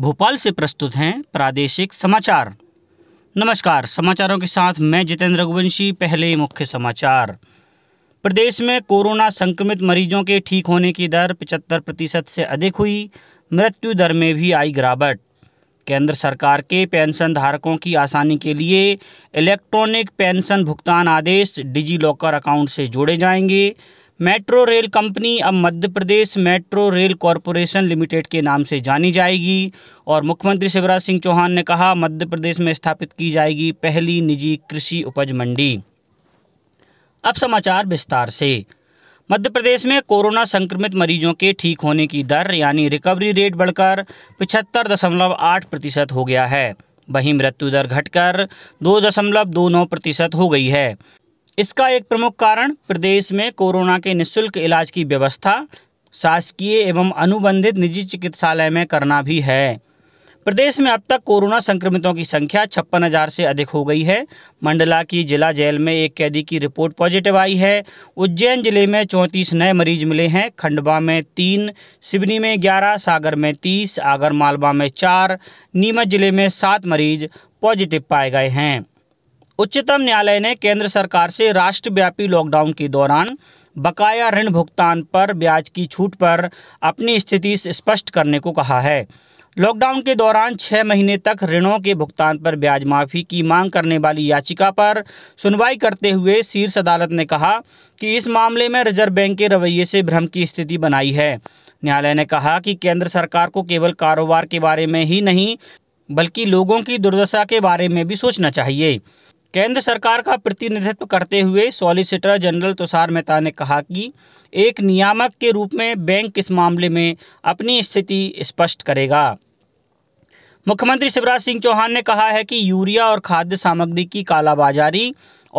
भोपाल से प्रस्तुत हैं प्रादेशिक समाचार नमस्कार समाचारों के साथ मैं जितेंद्र रघुवंशी पहले मुख्य समाचार प्रदेश में कोरोना संक्रमित मरीजों के ठीक होने की दर पचहत्तर प्रतिशत से अधिक हुई मृत्यु दर में भी आई गिरावट केंद्र सरकार के पेंशन धारकों की आसानी के लिए इलेक्ट्रॉनिक पेंशन भुगतान आदेश डिजी लॉकर अकाउंट से जोड़े जाएंगे मेट्रो रेल कंपनी अब Madhya Pradesh metro rail corporation limited के नाम से जानी जाएगी और मुख्यमंत्री शिवराज सिंह चौहान ने कहा मध्य प्रदेश में स्थापित की जाएगी पहली निजी कृषि उपज मंडी अब समाचार विस्तार से मध्य प्रदेश में कोरोना संक्रमित मरीजों के ठीक होने की दर यानी रिकवरी रेट बढ़कर पिछहत्तर दशमलव आठ प्रतिशत हो गया है वहीं मृत्यु दर घटकर दो दशमलव दो नौ प्रतिशत हो गई है इसका एक प्रमुख कारण प्रदेश में कोरोना के निःशुल्क इलाज की व्यवस्था शासकीय एवं अनुबंधित निजी चिकित्सालय में करना भी है प्रदेश में अब तक कोरोना संक्रमितों की संख्या छप्पन हजार से अधिक हो गई है मंडला की जिला जेल में एक कैदी की रिपोर्ट पॉजिटिव आई है उज्जैन जिले में चौंतीस नए मरीज मिले हैं खंडवा में तीन सिवनी में ग्यारह सागर में तीस आगर मालवा में चार नीमच जिले में सात मरीज पॉजिटिव पाए गए हैं उच्चतम न्यायालय ने केंद्र सरकार से राष्ट्रव्यापी लॉकडाउन के दौरान बकाया ऋण भुगतान पर ब्याज की छूट पर अपनी स्थिति स्पष्ट करने को कहा है लॉकडाउन के दौरान छः महीने तक ऋणों के भुगतान पर ब्याज माफ़ी की मांग करने वाली याचिका पर सुनवाई करते हुए शीर्ष अदालत ने कहा कि इस मामले में रिजर्व बैंक के रवैये से भ्रम की स्थिति बनाई है न्यायालय ने कहा कि केंद्र सरकार को केवल कारोबार के बारे में ही नहीं बल्कि लोगों की दुर्दशा के बारे में भी सोचना चाहिए केंद्र सरकार का प्रतिनिधित्व करते हुए सॉलिसिटर जनरल तुषार मेहता ने कहा कि एक नियामक के रूप में बैंक इस मामले में अपनी स्थिति स्पष्ट करेगा मुख्यमंत्री शिवराज सिंह चौहान ने कहा है कि यूरिया और खाद्य सामग्री की कालाबाजारी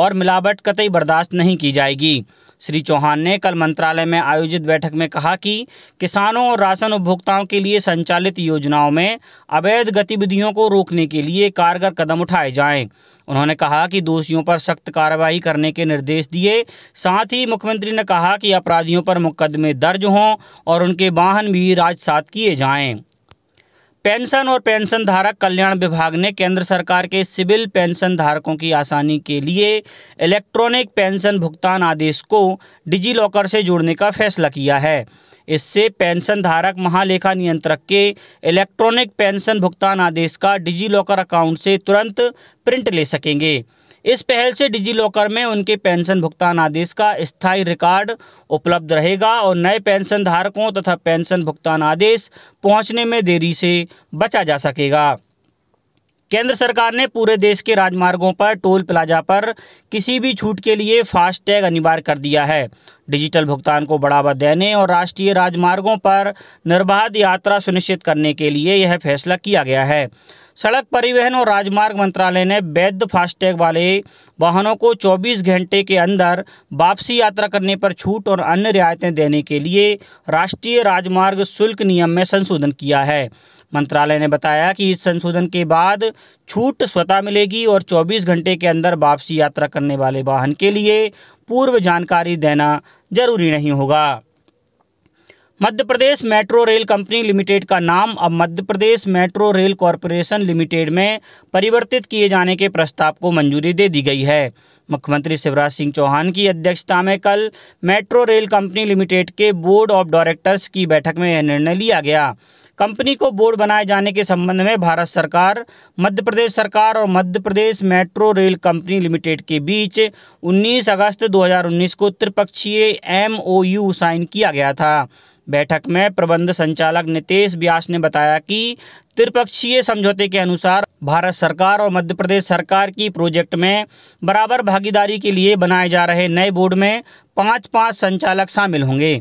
और मिलावट कतई बर्दाश्त नहीं की जाएगी श्री चौहान ने कल मंत्रालय में आयोजित बैठक में कहा कि किसानों और राशन उपभोक्ताओं के लिए संचालित योजनाओं में अवैध गतिविधियों को रोकने के लिए कारगर कदम उठाए जाएं। उन्होंने कहा कि दोषियों पर सख्त कार्रवाई करने के निर्देश दिए साथ ही मुख्यमंत्री ने कहा कि अपराधियों पर मुकदमे दर्ज हों और उनके वाहन भी राजसात किए जाएँ पेंशन और पेंशन धारक कल्याण विभाग ने केंद्र सरकार के सिविल पेंशन धारकों की आसानी के लिए इलेक्ट्रॉनिक पेंशन भुगतान आदेश को डिजी लॉकर से जोड़ने का फैसला किया है इससे पेंशन धारक महालेखा नियंत्रक के इलेक्ट्रॉनिक पेंशन भुगतान आदेश का डिजी लॉकर अकाउंट से तुरंत प्रिंट ले सकेंगे इस पहल से डिजी लॉकर में उनके पेंशन भुगतान आदेश का स्थायी रिकॉर्ड उपलब्ध रहेगा और नए पेंशन धारकों तथा पेंशन भुगतान आदेश पहुंचने में देरी से बचा जा सकेगा केंद्र सरकार ने पूरे देश के राजमार्गों पर टोल प्लाजा पर किसी भी छूट के लिए फास्टैग अनिवार्य कर दिया है डिजिटल भुगतान को बढ़ावा देने और राष्ट्रीय राजमार्गों पर निर्बाध यात्रा सुनिश्चित करने के लिए यह फैसला किया गया है सड़क परिवहन और राजमार्ग मंत्रालय ने वैध फास्टैग वाले वाहनों को 24 घंटे के अंदर वापसी यात्रा करने पर छूट और अन्य रियायतें देने के लिए राष्ट्रीय राजमार्ग शुल्क नियम में संशोधन किया है मंत्रालय ने बताया कि इस संशोधन के बाद छूट स्वतः मिलेगी और 24 घंटे के अंदर वापसी यात्रा करने वाले वाहन के लिए पूर्व जानकारी देना जरूरी नहीं होगा Madhya Pradesh metro rail company limited का नाम अब Madhya Pradesh metro rail corporation limited में परिवर्तित किए जाने के प्रस्ताव को मंजूरी दे दी गई है मुख्यमंत्री शिवराज सिंह चौहान की अध्यक्षता में कल मेट्रो रेल कंपनी लिमिटेड के बोर्ड ऑफ डायरेक्टर्स की बैठक में यह निर्णय लिया गया कंपनी को बोर्ड बनाए जाने के संबंध में भारत सरकार मध्य प्रदेश सरकार और Madhya Pradesh metro rail company limited के बीच 19 अगस्त 2019 को त्रिपक्षीय एमओयू साइन किया गया था बैठक में प्रबंध संचालक नितेश व्यास ने बताया कि त्रिपक्षीय समझौते के अनुसार भारत सरकार और मध्य प्रदेश सरकार की प्रोजेक्ट में बराबर भागीदारी के लिए बनाए जा रहे नए बोर्ड में पाँच पाँच संचालक शामिल होंगे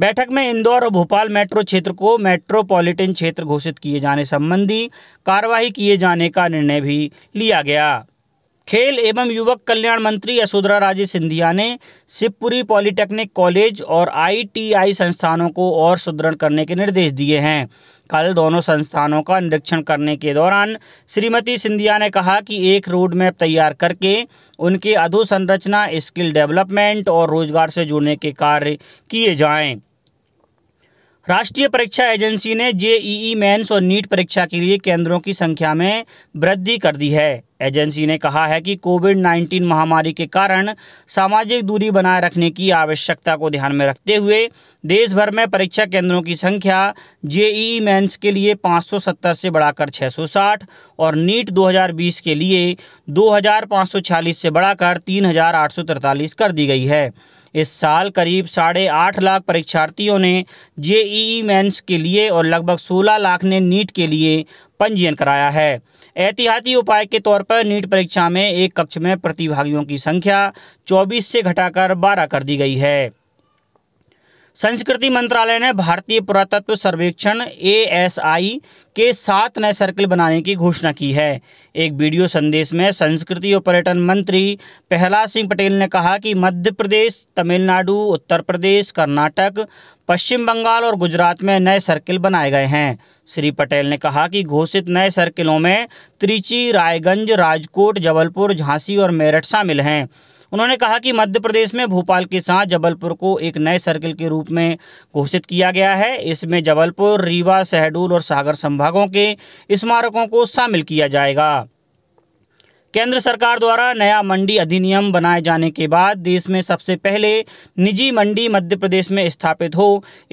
बैठक में इंदौर और भोपाल मेट्रो क्षेत्र को मेट्रोपॉलिटन क्षेत्र घोषित किए जाने संबंधी कार्यवाही किए जाने का निर्णय भी लिया गया खेल एवं युवक कल्याण मंत्री यशोधरा राजे सिंधिया ने शिवपुरी पॉलिटेक्निक कॉलेज और आईटीआई संस्थानों को और सुदृढ़ करने के निर्देश दिए हैं कल दोनों संस्थानों का निरीक्षण करने के दौरान श्रीमती सिंधिया ने कहा कि एक रोड मैप तैयार करके उनके अधोसंरचना स्किल डेवलपमेंट और रोजगार से जुड़ने के कार्य किए जाएं राष्ट्रीय परीक्षा एजेंसी ने जेईई मेंस और नीट परीक्षा के लिए केंद्रों की संख्या में वृद्धि कर दी है एजेंसी ने कहा है कि कोविड 19 महामारी के कारण सामाजिक दूरी बनाए रखने की आवश्यकता को ध्यान में रखते हुए देश भर में परीक्षा केंद्रों की संख्या जेईई मेंस के लिए 570 से बढ़ाकर 660 और नीट 2020 के लिए 2546 से बढ़ाकर 3843 कर दी गई है इस साल करीब साढ़े आठ लाख परीक्षार्थियों ने जेईई मेंस के लिए और लगभग सोलह लाख ने नीट के लिए पंजीयन कराया है एहतियाती उपाय के तौर पर नीट परीक्षा में एक कक्ष में प्रतिभागियों की संख्या 24 से घटाकर 12 कर दी गई है संस्कृति मंत्रालय ने भारतीय पुरातत्व सर्वेक्षण ए के सात नए सर्किल बनाने की घोषणा की है एक वीडियो संदेश में संस्कृति और पर्यटन मंत्री प्रहलाद सिंह पटेल ने कहा कि मध्य प्रदेश तमिलनाडु उत्तर प्रदेश कर्नाटक पश्चिम बंगाल और गुजरात में नए सर्किल बनाए गए हैं श्री पटेल ने कहा कि घोषित नए सर्किलों में त्रिची रायगंज राजकोट जबलपुर झांसी और मेरठ शामिल हैं उन्होंने कहा कि मध्य प्रदेश में भोपाल के साथ जबलपुर को एक नए सर्किल के रूप में घोषित किया गया है इसमें जबलपुर रीवा शहडोल और सागर संभागों के स्मारकों को शामिल किया जाएगा केंद्र सरकार द्वारा नया मंडी अधिनियम बनाए जाने के बाद देश में सबसे पहले निजी मंडी मध्य प्रदेश में स्थापित हो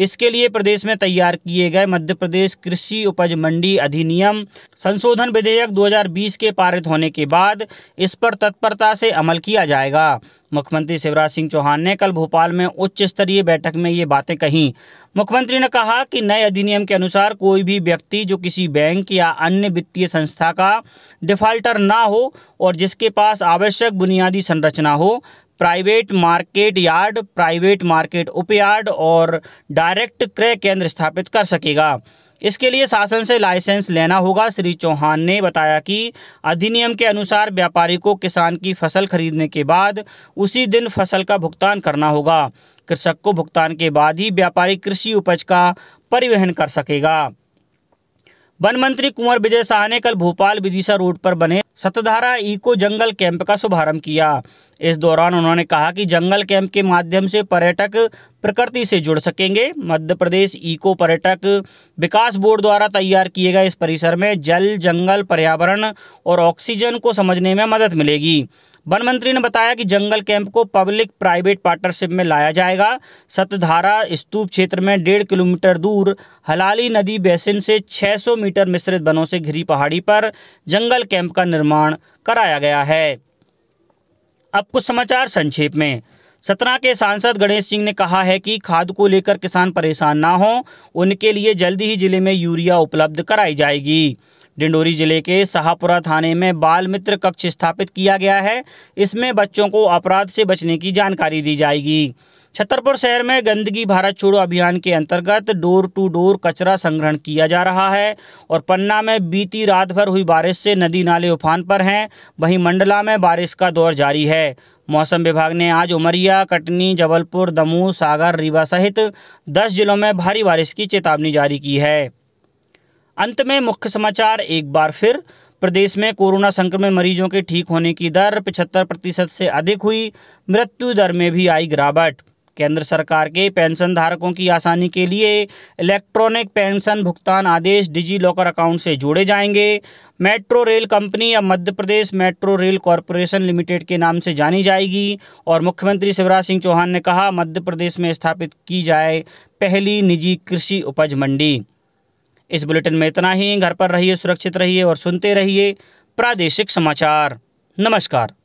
इसके लिए प्रदेश में तैयार किए गए मध्य प्रदेश कृषि उपज मंडी अधिनियम संशोधन विधेयक 2020 के पारित होने के बाद इस पर तत्परता से अमल किया जाएगा मुख्यमंत्री शिवराज सिंह चौहान ने कल भोपाल में उच्च स्तरीय बैठक में ये बातें कहीं मुख्यमंत्री ने कहा कि नए अधिनियम के अनुसार कोई भी व्यक्ति जो किसी बैंक या अन्य वित्तीय संस्था का डिफॉल्टर ना हो और जिसके पास आवश्यक बुनियादी संरचना हो private market yard private market उपयार्ड और डायरेक्ट क्रय केंद्र स्थापित कर सकेगा इसके लिए शासन से लाइसेंस लेना होगा श्री चौहान ने बताया कि अधिनियम के अनुसार व्यापारी को किसान की फसल खरीदने के बाद उसी दिन फसल का भुगतान करना होगा कृषक को भुगतान के बाद ही व्यापारी कृषि उपज का परिवहन कर सकेगा वन मंत्री कुंवर विजय शाह ने कल भोपाल विदिशा रोड पर बने सतधारा इको जंगल कैंप का शुभारंभ किया इस दौरान उन्होंने कहा कि जंगल कैंप के माध्यम से पर्यटक प्रकृति से जुड़ सकेंगे मध्य प्रदेश इको पर्यटक विकास बोर्ड द्वारा तैयार किए गए इस परिसर में जल जंगल पर्यावरण और ऑक्सीजन को समझने में मदद मिलेगी वन मंत्री ने बताया कि जंगल कैंप को पब्लिक प्राइवेट पार्टनरशिप में लाया जाएगा सतधारा स्तूप क्षेत्र में डेढ़ किलोमीटर दूर हलाली नदी बेसिन से 600 मीटर मिश्रित बनों से घिरी पहाड़ी पर जंगल कैंप का निर्माण कराया गया है अब कुछ समाचार संक्षेप में सतना के सांसद गणेश सिंह ने कहा है कि खाद को लेकर किसान परेशान ना हो उनके लिए जल्दी ही जिले में यूरिया उपलब्ध कराई जाएगी डिंडोरी जिले के शाहपुरा थाने में बाल मित्र कक्ष स्थापित किया गया है इसमें बच्चों को अपराध से बचने की जानकारी दी जाएगी छतरपुर शहर में गंदगी भारत छोड़ो अभियान के अंतर्गत डोर टू डोर कचरा संग्रहण किया जा रहा है और पन्ना में बीती रात भर हुई बारिश से नदी नाले उफान पर हैं वहीं मंडला में बारिश का दौर जारी है मौसम विभाग ने आज उमरिया कटनी जबलपुर दमोह सागर रीवा सहित 10 जिलों में भारी बारिश की चेतावनी जारी की है अंत में मुख्य समाचार एक बार फिर प्रदेश में कोरोना संक्रमित मरीजों के ठीक होने की दर पिछहत्तर प्रतिशत से अधिक हुई मृत्यु दर में भी आई गिरावट केंद्र सरकार के पेंशन धारकों की आसानी के लिए इलेक्ट्रॉनिक पेंशन भुगतान आदेश डिजी लॉकर अकाउंट से जोड़े जाएंगे मेट्रो रेल कंपनी अब Madhya Pradesh metro rail corporation limited के नाम से जानी जाएगी और मुख्यमंत्री शिवराज सिंह चौहान ने कहा मध्य प्रदेश में स्थापित की जाए पहली निजी कृषि उपज मंडी इस बुलेटिन में इतना ही घर पर रहिए सुरक्षित रहिए और सुनते रहिए प्रादेशिक समाचार नमस्कार